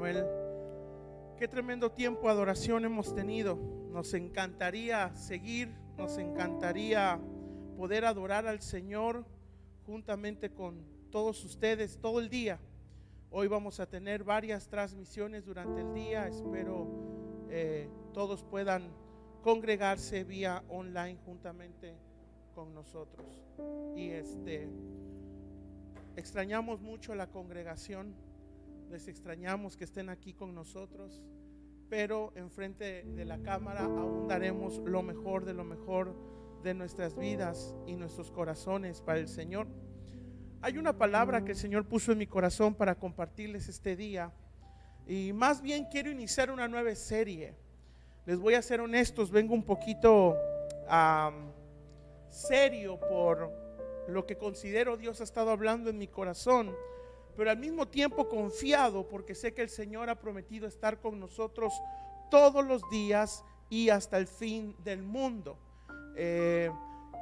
Manuel. Qué tremendo tiempo de adoración hemos tenido. Nos encantaría seguir, nos encantaría poder adorar al Señor juntamente con todos ustedes todo el día. Hoy vamos a tener varias transmisiones durante el día. Espero eh, todos puedan congregarse vía online juntamente con nosotros. Y este extrañamos mucho la congregación les extrañamos que estén aquí con nosotros, pero enfrente de la cámara aún daremos lo mejor de lo mejor de nuestras vidas y nuestros corazones para el Señor. Hay una palabra que el Señor puso en mi corazón para compartirles este día y más bien quiero iniciar una nueva serie. Les voy a ser honestos, vengo un poquito serio por lo que considero Dios ha estado hablando en mi corazón pero al mismo tiempo confiado porque sé que el Señor ha prometido estar con nosotros todos los días y hasta el fin del mundo. Eh,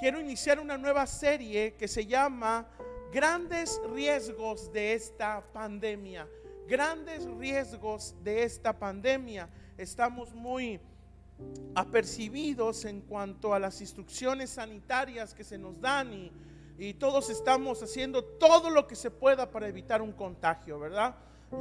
quiero iniciar una nueva serie que se llama Grandes riesgos de esta pandemia. Grandes riesgos de esta pandemia. Estamos muy apercibidos en cuanto a las instrucciones sanitarias que se nos dan y y todos estamos haciendo todo lo que se pueda para evitar un contagio, ¿verdad?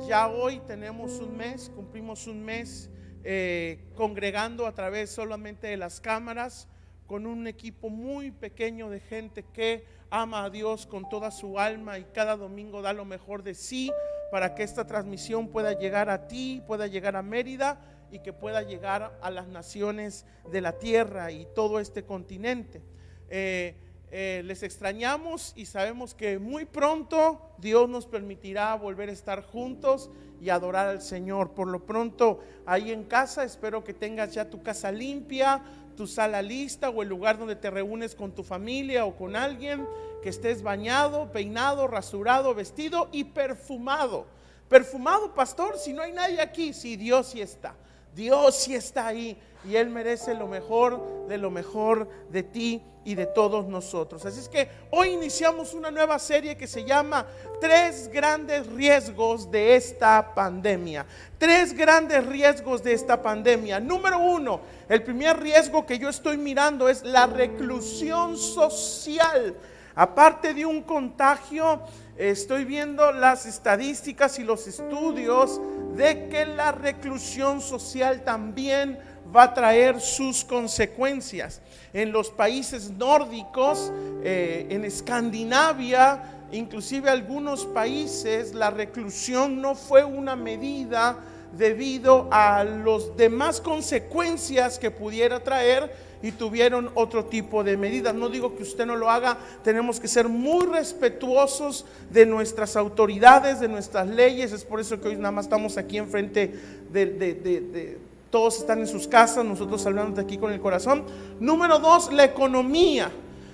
Ya hoy tenemos un mes, cumplimos un mes eh, congregando a través solamente de las cámaras, con un equipo muy pequeño de gente que ama a Dios con toda su alma y cada domingo da lo mejor de sí para que esta transmisión pueda llegar a ti, pueda llegar a Mérida y que pueda llegar a las naciones de la tierra y todo este continente. Eh, eh, les extrañamos y sabemos que muy pronto Dios nos permitirá volver a estar juntos y adorar al Señor. Por lo pronto, ahí en casa, espero que tengas ya tu casa limpia, tu sala lista o el lugar donde te reúnes con tu familia o con alguien, que estés bañado, peinado, rasurado, vestido y perfumado. Perfumado, pastor, si no hay nadie aquí, si Dios sí está. Dios sí está ahí y Él merece lo mejor de lo mejor de ti y de todos nosotros. Así es que hoy iniciamos una nueva serie que se llama Tres grandes riesgos de esta pandemia. Tres grandes riesgos de esta pandemia. Número uno, el primer riesgo que yo estoy mirando es la reclusión social. Aparte de un contagio, estoy viendo las estadísticas y los estudios de que la reclusión social también va a traer sus consecuencias. En los países nórdicos, eh, en Escandinavia, inclusive algunos países, la reclusión no fue una medida debido a las demás consecuencias que pudiera traer y tuvieron otro tipo de medidas. No digo que usted no lo haga, tenemos que ser muy respetuosos de nuestras autoridades, de nuestras leyes. Es por eso que hoy nada más estamos aquí enfrente de, de, todos están en sus casas, nosotros hablamos de aquí con el corazón. Número dos, la economía.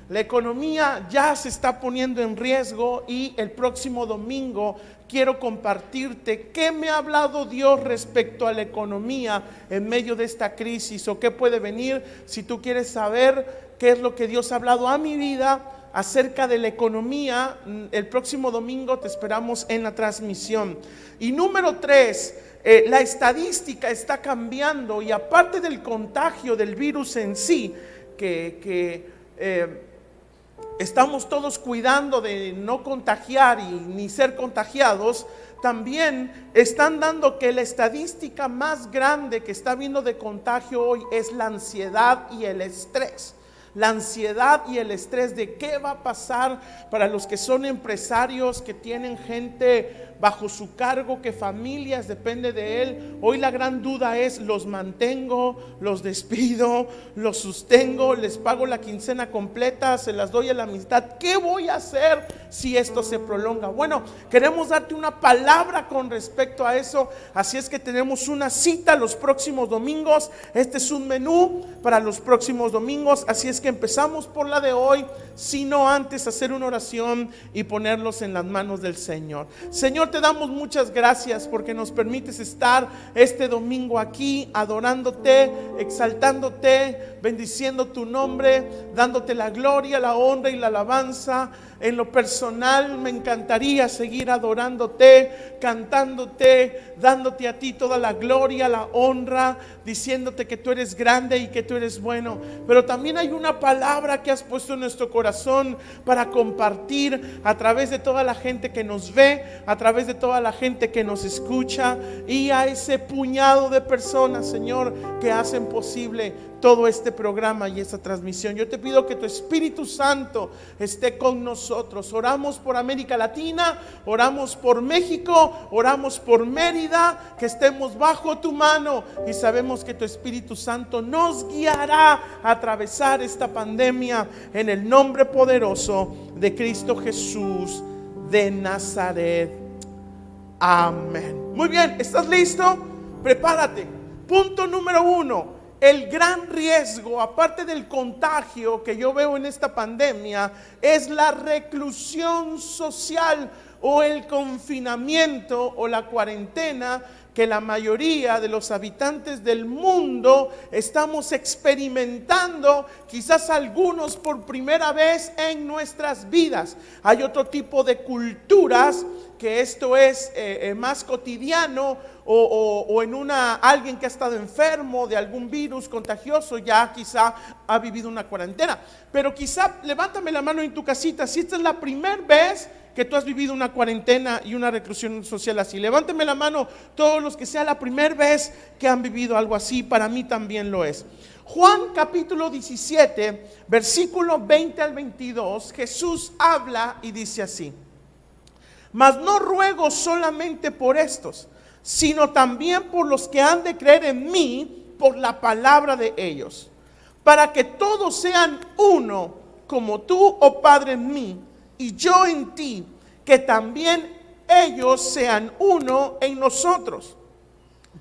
La economía ya se está poniendo en riesgo y el próximo domingo quiero compartirte qué me ha hablado Dios respecto a la economía en medio de esta crisis o qué puede venir si tú quieres saber qué es lo que Dios ha hablado a mi vida acerca de la economía. Mm, el próximo domingo te esperamos en la transmisión. Y número tres, eh, la estadística está cambiando y aparte del contagio del virus en sí, que, que eh, estamos todos cuidando de no contagiar y ni ser contagiados, también están dando que la estadística más grande que está viendo de contagio hoy es la ansiedad y el estrés. La ansiedad y el estrés de qué va a pasar para los que son empresarios, que tienen gente bajo su cargo, que familias depende de él. Hoy la gran duda es, ¿los mantengo, los despido, los sostengo, les pago la quincena completa, se las doy a la amistad? ¿Qué voy a hacer si esto se prolonga? Bueno, queremos darte una palabra con respecto a eso, así es que tenemos una cita los próximos domingos. Este es un menú para los próximos domingos, así es que empezamos por la de hoy, sino antes hacer una oración y ponerlos en las manos del Señor. Señor, te damos muchas gracias porque nos permites estar este domingo aquí adorándote, exaltándote, bendiciendo tu nombre, dándote la gloria, la honra y la alabanza. En lo personal me encantaría seguir adorándote, cantándote, dándote a ti toda la gloria, la honra, diciéndote que tú eres grande y que tú eres bueno. Pero también hay una palabra que has puesto en nuestro corazón para compartir a través de toda la gente que nos ve, a través de toda la gente que nos escucha y a ese puñado de personas, Señor, que hacen posible todo este programa y esta transmisión. Yo te pido que tu Espíritu Santo esté con nosotros. Oramos por América Latina, oramos por México, oramos por Mérida, que estemos bajo tu mano y sabemos que tu Espíritu Santo nos guiará a atravesar esta pandemia en el nombre poderoso de Cristo Jesús de Nazaret. Amén. Muy bien, ¿estás listo? Prepárate. Punto número uno, el gran riesgo, aparte del contagio que yo veo en esta pandemia, es la reclusión social o el confinamiento o la cuarentena que la mayoría de los habitantes del mundo estamos experimentando, quizás algunos por primera vez en nuestras vidas. Hay otro tipo de culturas que esto es eh, eh, más cotidiano o, en una alguien que ha estado enfermo de algún virus contagioso ya quizá ha vivido una cuarentena. Pero quizá levántame la mano en tu casita si esta es la primera vez que tú has vivido una cuarentena y una reclusión social así. Levántame la mano todos los que sea la primera vez que han vivido algo así, para mí también lo es. Juan capítulo 17, versículo 20 al 22, Jesús habla y dice así. Mas no ruego solamente por estos, sino también por los que han de creer en mí por la palabra de ellos, para que todos sean uno, como tú, oh Padre, en mí y yo en ti, que también ellos sean uno en nosotros,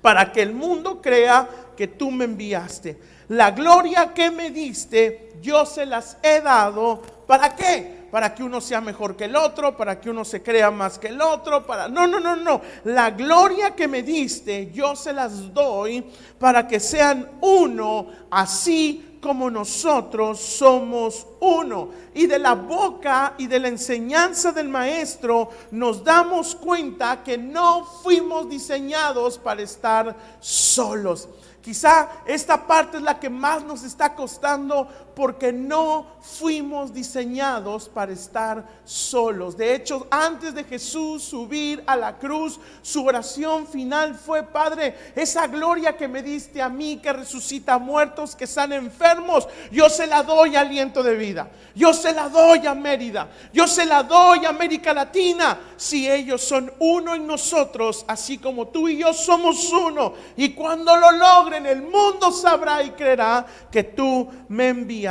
para que el mundo crea que tú me enviaste. La gloria que me diste, yo se las he dado. ¿Para qué? Para que uno sea mejor que el otro, para que uno se crea más que el otro, para... No, no, no, no. La gloria que me diste, yo se las doy para que sean uno, así como nosotros somos uno. Y de la boca y de la enseñanza del maestro nos damos cuenta que no fuimos diseñados para estar solos. Quizá esta parte es la que más nos está costando porque no fuimos diseñados para estar solos. De hecho, antes de Jesús subir a la cruz, su oración final fue, Padre, esa gloria que me diste a mí, que resucita muertos, que están enfermos, yo se la doy aliento de vida. Yo se la doy a Mérida. Yo se la doy a América Latina. Si ellos son uno en nosotros, así como tú y yo somos uno. Y cuando lo logren, el mundo sabrá y creerá que tú me envías.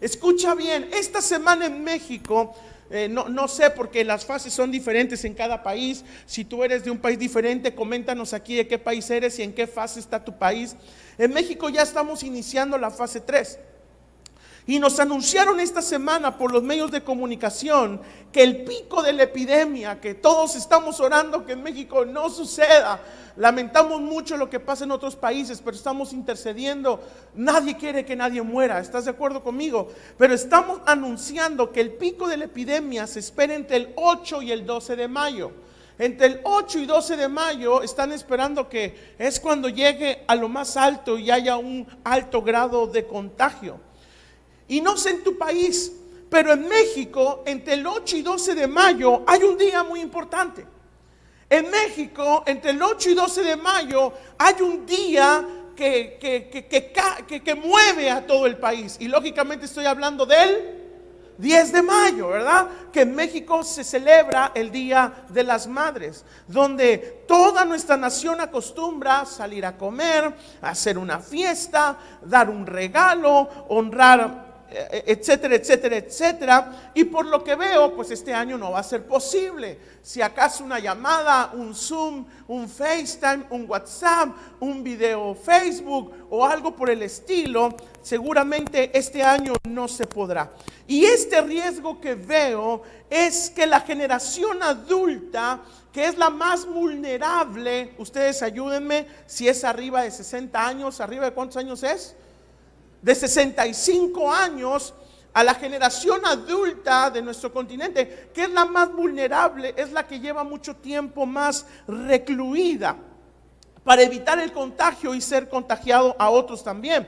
Escucha bien, esta semana en México eh, no, no, sé, porque las fases son diferentes en cada país. Si tú eres de un país diferente, coméntanos aquí de qué país eres y en qué fase está tu país. En México ya estamos iniciando la fase 3. Y nos anunciaron esta semana por los medios de comunicación que el pico de la epidemia, que todos estamos orando que en México no suceda. Lamentamos mucho lo que pasa en otros países, pero estamos intercediendo. Nadie quiere que nadie muera, ¿estás de acuerdo conmigo? Pero estamos anunciando que el pico de la epidemia se espera entre el 8 y el 12 de mayo. Entre el 8 y 12 de mayo están esperando que es cuando llegue a lo más alto y haya un alto grado de contagio. Y no sé en tu país, pero en México, entre el 8 y 12 de mayo, hay un día muy importante. En México, entre el 8 y 12 de mayo, hay un día que, que, mueve a todo el país. Y lógicamente estoy hablando del 10 de mayo, ¿verdad? Que en México se celebra el Día de las Madres, donde toda nuestra nación acostumbra salir a comer, hacer una fiesta, dar un regalo, honrar eh, etcétera, etcétera, etcétera. Y por lo que veo, pues este año no va a ser posible. Si acaso una llamada, un Zoom, un FaceTime, un WhatsApp, un video Facebook o algo por el estilo, seguramente este año no se podrá. Y este riesgo que veo es que la generación adulta, que es la más vulnerable, ustedes ayúdenme, si es arriba de 60 años, arriba de cuántos años es? de 65 años a la generación adulta de nuestro continente, que es la más vulnerable, es la que lleva mucho tiempo más recluida para evitar el contagio y ser contagiado a otros también.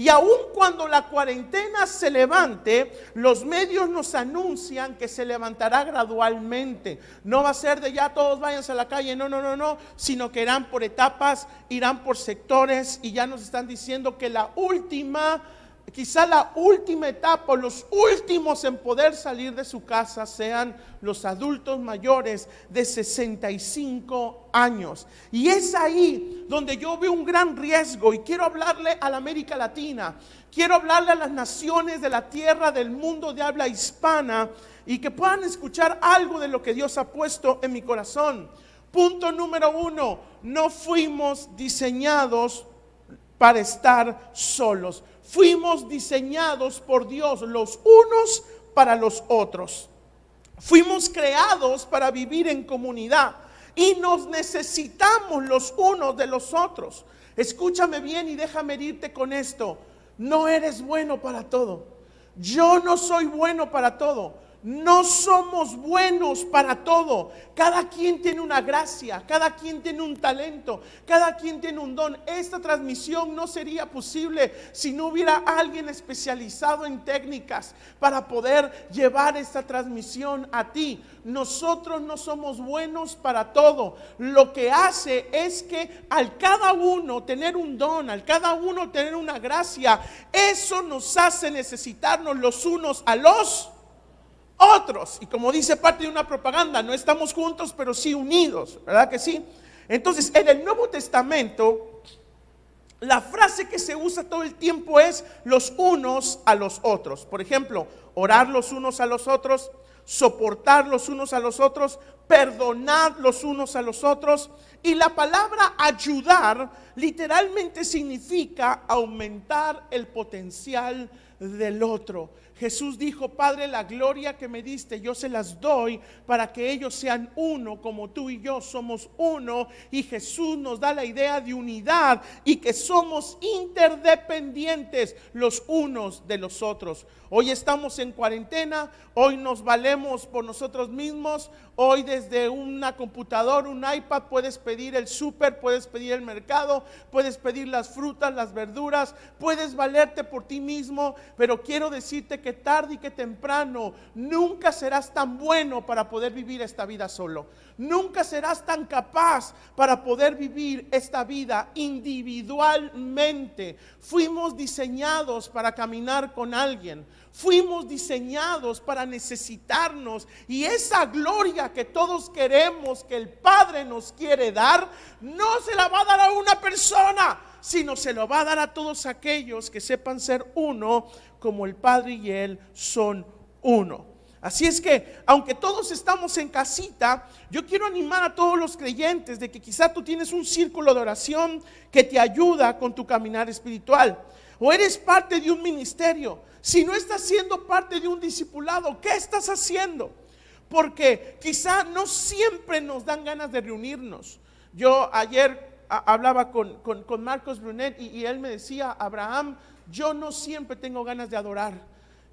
Y aun cuando la cuarentena se levante, los medios nos anuncian que se levantará gradualmente. No va a ser de ya todos váyanse a la calle, no, no, no, no, sino que irán por etapas, irán por sectores y ya nos están diciendo que la última quizá la última etapa, los últimos en poder salir de su casa sean los adultos mayores de 65 años. Y es ahí donde yo veo un gran riesgo y quiero hablarle a la América Latina, quiero hablarle a las naciones de la tierra, del mundo de habla hispana y que puedan escuchar algo de lo que Dios ha puesto en mi corazón. Punto número uno, no fuimos diseñados para estar solos. Fuimos diseñados por Dios los unos para los otros. Fuimos creados para vivir en comunidad y nos necesitamos los unos de los otros. Escúchame bien y déjame irte con esto. No eres bueno para todo. Yo no soy bueno para todo. No somos buenos para todo. Cada quien tiene una gracia, cada quien tiene un talento, cada quien tiene un don. Esta transmisión no sería posible si no hubiera alguien especializado en técnicas para poder llevar esta transmisión a ti. Nosotros no somos buenos para todo. Lo que hace es que al cada uno tener un don, al cada uno tener una gracia, eso nos hace necesitarnos los unos a los otros. Y como dice parte de una propaganda, no estamos juntos, pero sí unidos, ¿verdad que sí? Entonces, en el Nuevo Testamento, la frase que se usa todo el tiempo es los unos a los otros. Por ejemplo, orar los unos a los otros, soportar los unos a los otros, ...perdonar los unos a los otros. Y la palabra ayudar literalmente significa aumentar el potencial del otro. Jesús dijo, Padre, la gloria que me diste, yo se las doy para que ellos sean uno, como tú y yo somos uno. Y Jesús nos da la idea de unidad y que somos interdependientes los unos de los otros. Hoy estamos en cuarentena, hoy nos valemos por nosotros mismos, Hoy desde una computadora, un iPad, puedes pedir el súper, puedes pedir el mercado, puedes pedir las frutas, las verduras, puedes valerte por ti mismo, pero quiero decirte que tarde y que temprano nunca serás tan bueno para poder vivir esta vida solo. Nunca serás tan capaz para poder vivir esta vida individualmente. Fuimos diseñados para caminar con alguien. Fuimos diseñados para necesitarnos y esa gloria que todos queremos, que el Padre nos quiere dar, no se la va a dar a una persona, sino se lo va a dar a todos aquellos que sepan ser uno, como el Padre y Él son uno. Así es que, aunque todos estamos en casita, yo quiero animar a todos los creyentes de que quizá tú tienes un círculo de oración que te ayuda con tu caminar espiritual. O eres parte de un ministerio si no estás siendo parte de un discipulado, ¿qué estás haciendo? Porque quizá no siempre nos dan ganas de reunirnos. Yo ayer hablaba con, Marcos Brunet y, y él me decía, Abraham, yo no siempre tengo ganas de adorar.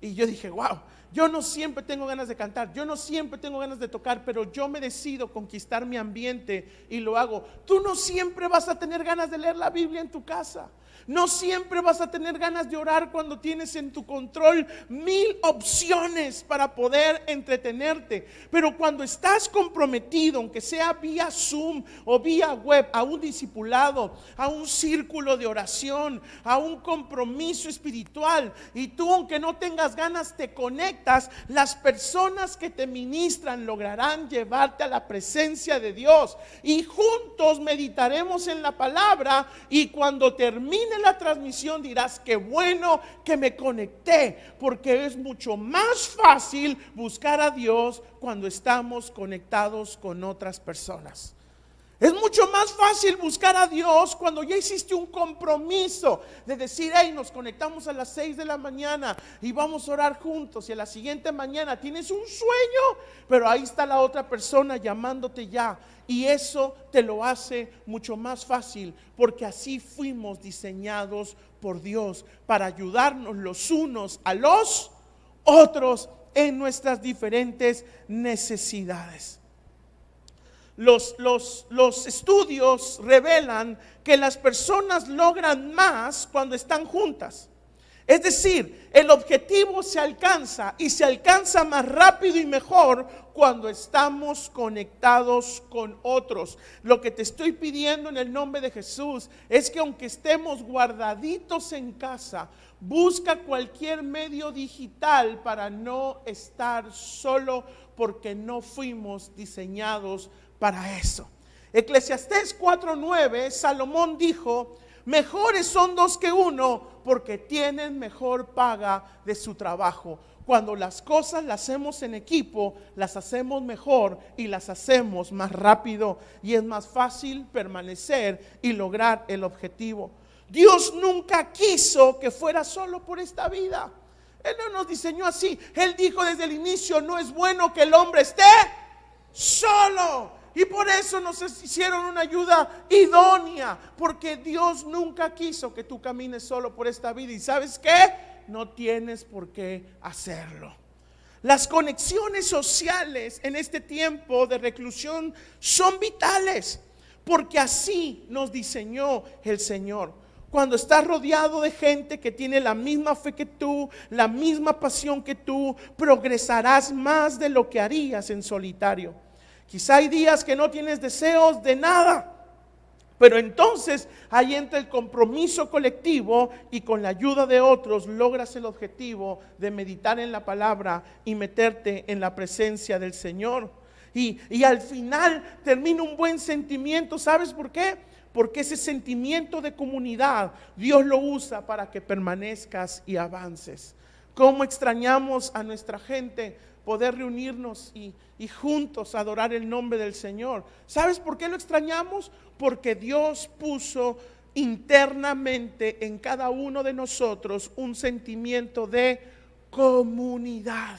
Y yo dije, wow, yo no siempre tengo ganas de cantar, yo no siempre tengo ganas de tocar, pero yo me decido conquistar mi ambiente y lo hago. Tú no siempre vas a tener ganas de leer la Biblia en tu casa. No siempre vas a tener ganas de orar cuando tienes en tu control mil opciones para poder entretenerte. Pero cuando estás comprometido, aunque sea vía Zoom o vía web, a un discipulado, a un círculo de oración, a un compromiso espiritual, y tú aunque no tengas ganas te conectas, las personas que te ministran lograrán llevarte a la presencia de Dios. Y juntos meditaremos en la palabra y cuando termine la transmisión dirás, que bueno que me conecté, porque es mucho más fácil buscar a Dios cuando estamos conectados con otras personas. Es mucho más fácil buscar a Dios cuando ya hiciste un compromiso de decir, hey, nos conectamos a las 6 de la mañana y vamos a orar juntos. Y a la siguiente mañana tienes un sueño, pero ahí está la otra persona llamándote ya. Y eso te lo hace mucho más fácil, porque así fuimos diseñados por Dios para ayudarnos los unos a los otros en nuestras diferentes necesidades los, los, estudios revelan que las personas logran más cuando están juntas. Es decir, el objetivo se alcanza y se alcanza más rápido y mejor cuando estamos conectados con otros. Lo que te estoy pidiendo en el nombre de Jesús es que aunque estemos guardaditos en casa, busca cualquier medio digital para no estar solo porque no fuimos diseñados para eso. Eclesiastés 4:9, Salomón dijo, mejores son dos que uno porque tienen mejor paga de su trabajo. Cuando las cosas las hacemos en equipo, las hacemos mejor y las hacemos más rápido y es más fácil permanecer y lograr el objetivo. Dios nunca quiso que fuera solo por esta vida. Él no nos diseñó así. Él dijo desde el inicio, no es bueno que el hombre esté solo. Y por eso nos hicieron una ayuda idónea, porque Dios nunca quiso que tú camines solo por esta vida. ¿Y sabes qué? No tienes por qué hacerlo. Las conexiones sociales en este tiempo de reclusión son vitales, porque así nos diseñó el Señor. Cuando estás rodeado de gente que tiene la misma fe que tú, la misma pasión que tú, progresarás más de lo que harías en solitario. Quizá hay días que no tienes deseos de nada. Pero entonces ahí entra el compromiso colectivo y con la ayuda de otros logras el objetivo de meditar en la palabra y meterte en la presencia del Señor. Y, y al final termina un buen sentimiento. ¿Sabes por qué? Porque ese sentimiento de comunidad Dios lo usa para que permanezcas y avances. ¿Cómo extrañamos a nuestra gente? poder reunirnos y, juntos adorar el nombre del Señor. ¿Sabes por qué lo extrañamos? Porque Dios puso internamente en cada uno de nosotros un sentimiento de comunidad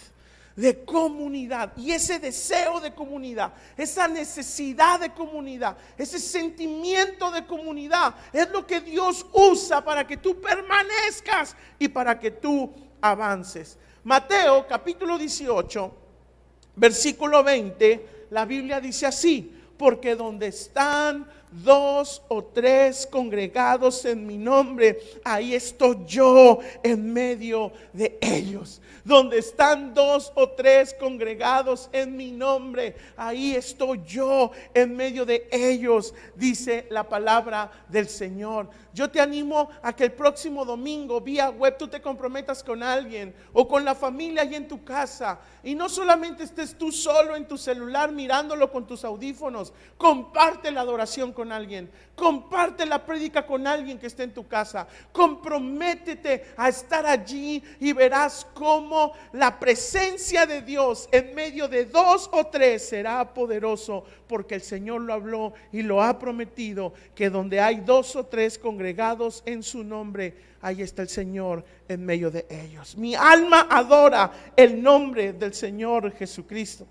de comunidad y ese deseo de comunidad, esa necesidad de comunidad, ese sentimiento de comunidad es lo que Dios usa para que tú permanezcas y para que tú avances. Mateo capítulo 18, versículo 20, la Biblia dice así, porque donde están dos o tres congregados en mi nombre, ahí estoy yo en medio de ellos. Donde están dos o tres congregados en mi nombre, ahí estoy yo en medio de ellos, dice la palabra del Señor. Yo te animo a que el próximo domingo, vía web, tú te comprometas con alguien o con la familia y en tu casa. Y no solamente estés tú solo en tu celular mirándolo con tus audífonos. Comparte la adoración con alguien. Comparte la prédica con alguien que esté en tu casa. Comprométete a estar allí y verás cómo la presencia de Dios en medio de dos o tres será poderoso porque el Señor lo habló y lo ha prometido, que donde hay dos o tres congregados en su nombre, ahí está el Señor en medio de ellos. Mi alma adora el nombre del Señor Jesucristo.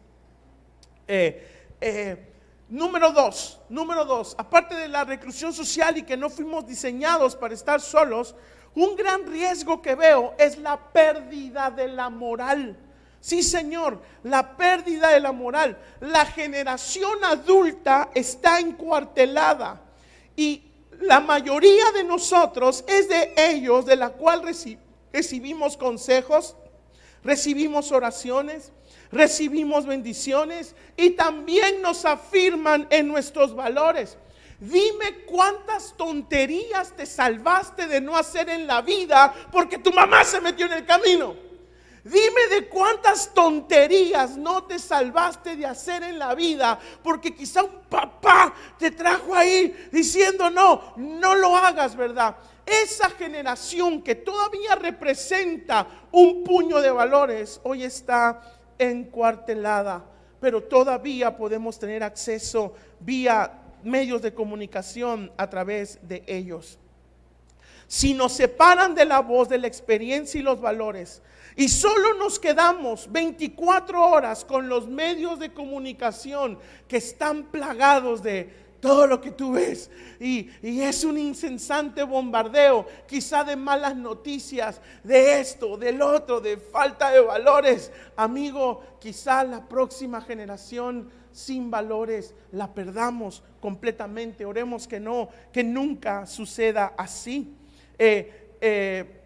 Eh, eh, número dos, número dos, aparte de la reclusión social y que no fuimos diseñados para estar solos, un gran riesgo que veo es la pérdida de la moral. Sí, Señor, la pérdida de la moral. La generación adulta está encuartelada y la mayoría de nosotros es de ellos de la cual recibimos consejos, recibimos oraciones, recibimos bendiciones y también nos afirman en nuestros valores. Dime cuántas tonterías te salvaste de no hacer en la vida porque tu mamá se metió en el camino. Dime de cuántas tonterías no te salvaste de hacer en la vida, porque quizá un papá te trajo ahí diciendo, no, no lo hagas, ¿verdad? Esa generación que todavía representa un puño de valores, hoy está encuartelada, pero todavía podemos tener acceso vía medios de comunicación a través de ellos. Si nos separan de la voz, de la experiencia y los valores, y solo nos quedamos 24 horas con los medios de comunicación que están plagados de todo lo que tú ves. Y, es un insensante bombardeo, quizá de malas noticias, de esto, del otro, de falta de valores. Amigo, quizá la próxima generación sin valores la perdamos completamente. Oremos que no, que nunca suceda así. Eh, eh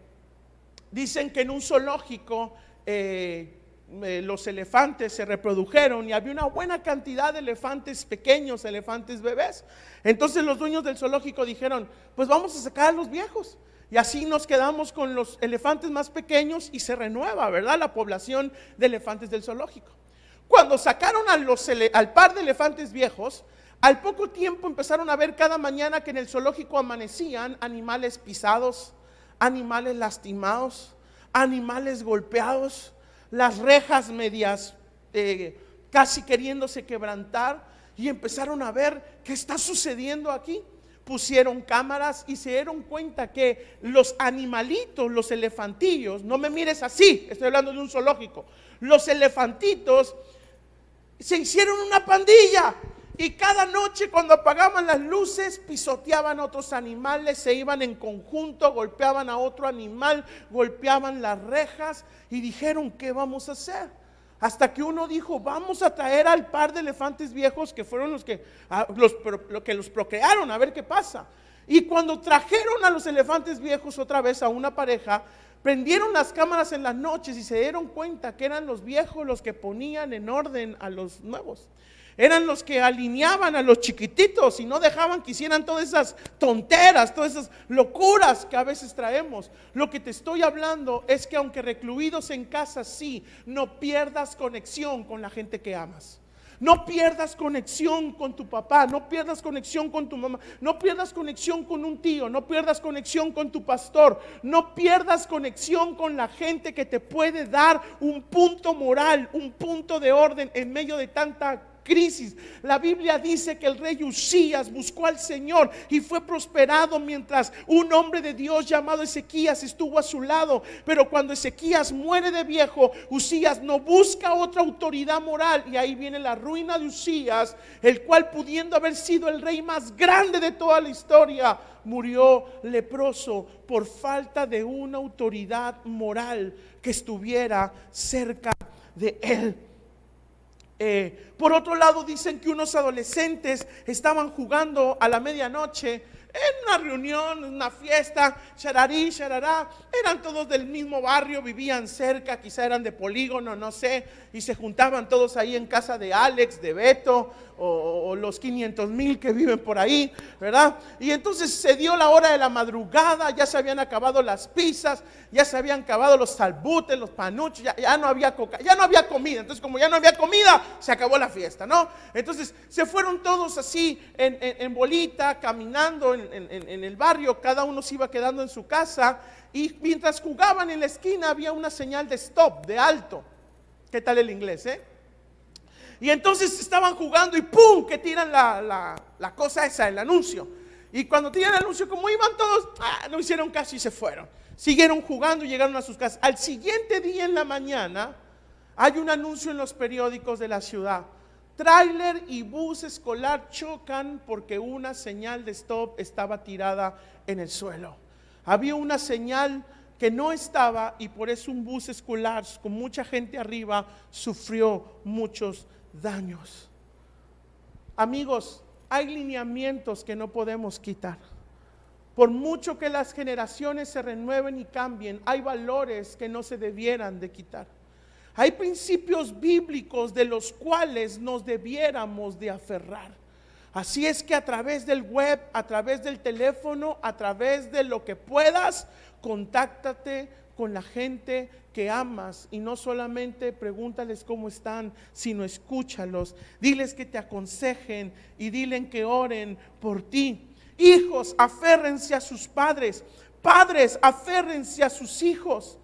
Dicen que en un zoológico eh, eh, los elefantes se reprodujeron y había una buena cantidad de elefantes pequeños, elefantes bebés. Entonces los dueños del zoológico dijeron, pues vamos a sacar a los viejos. Y así nos quedamos con los elefantes más pequeños y se renueva, ¿verdad? La población de elefantes del zoológico. Cuando sacaron al par de elefantes viejos, al poco tiempo empezaron a ver cada mañana que en el zoológico amanecían animales pisados, animales lastimados, animales golpeados, las rejas medias eh, casi queriéndose quebrantar y empezaron a ver qué está sucediendo aquí. Pusieron cámaras y se dieron cuenta que los animalitos, los elefantillos, no me mires así, estoy hablando de un zoológico, los elefantitos se hicieron una pandilla y cada noche cuando apagaban las luces, pisoteaban a otros animales, se iban en conjunto, golpeaban a otro animal, golpeaban las rejas y dijeron, ¿qué vamos a hacer? Hasta que uno dijo, vamos a traer al par de elefantes viejos que fueron los que, los, que los procrearon, a ver qué pasa. Y cuando trajeron a los elefantes viejos otra vez a una pareja, prendieron las cámaras en las noches y se dieron cuenta que eran los viejos los que ponían en orden a los nuevos eran los que alineaban a los chiquititos y no dejaban que hicieran todas esas tonteras, todas esas locuras que a veces traemos. Lo que te estoy hablando es que aunque recluidos en casa, sí, no pierdas conexión con la gente que amas. No pierdas conexión con tu papá, no pierdas conexión con tu mamá, no pierdas conexión con un tío, no pierdas conexión con tu pastor, no pierdas conexión con la gente que te puede dar un punto moral, un punto de orden en medio de tanta crisis. La Biblia dice que el rey Usías buscó al Señor y fue prosperado mientras un hombre de Dios llamado Ezequías estuvo a su lado. Pero cuando Ezequías muere de viejo, Usías no busca otra autoridad moral. Y ahí viene la ruina de Usías, el cual pudiendo haber sido el rey más grande de toda la historia, murió leproso por falta de una autoridad moral que estuviera cerca de él. Eh, por otro lado, dicen que unos adolescentes estaban jugando a la medianoche en una reunión, en una fiesta, chararí, charará. Eran todos del mismo barrio, vivían cerca, quizá eran de polígono, no sé. Y se juntaban todos ahí en casa de Alex, de Beto o, los 500 mil que viven por ahí, ¿verdad? Y entonces se dio la hora de la madrugada, ya se habían acabado las pizzas, ya se habían acabado los salbutes, los panuchos, ya, no había coca, ya no había comida. Entonces, como ya no había comida, se acabó la fiesta, ¿no? Entonces, se fueron todos así en, bolita, caminando en, en el barrio, cada uno se iba quedando en su casa y mientras jugaban en la esquina había una señal de stop, de alto. ¿Qué tal el inglés, eh? Y entonces estaban jugando y ¡pum! que tiran la, cosa esa, el anuncio. Y cuando tiran el anuncio, como iban todos, ¡ah! no hicieron caso y se fueron. Siguieron jugando y llegaron a sus casas. Al siguiente día en la mañana, hay un anuncio en los periódicos de la ciudad. Trailer y bus escolar chocan porque una señal de stop estaba tirada en el suelo. Había una señal que no estaba y por eso un bus escolar con mucha gente arriba sufrió muchos daños. Amigos, hay lineamientos que no podemos quitar. Por mucho que las generaciones se renueven y cambien, hay valores que no se debieran de quitar. Hay principios bíblicos de los cuales nos debiéramos de aferrar. Así es que a través del web, a través del teléfono, a través de lo que puedas, contáctate con la gente que amas y no solamente pregúntales cómo están, sino escúchalos. Diles que te aconsejen y dilen que oren por ti. Hijos, aférrense a sus padres. Padres, aférrense a sus hijos.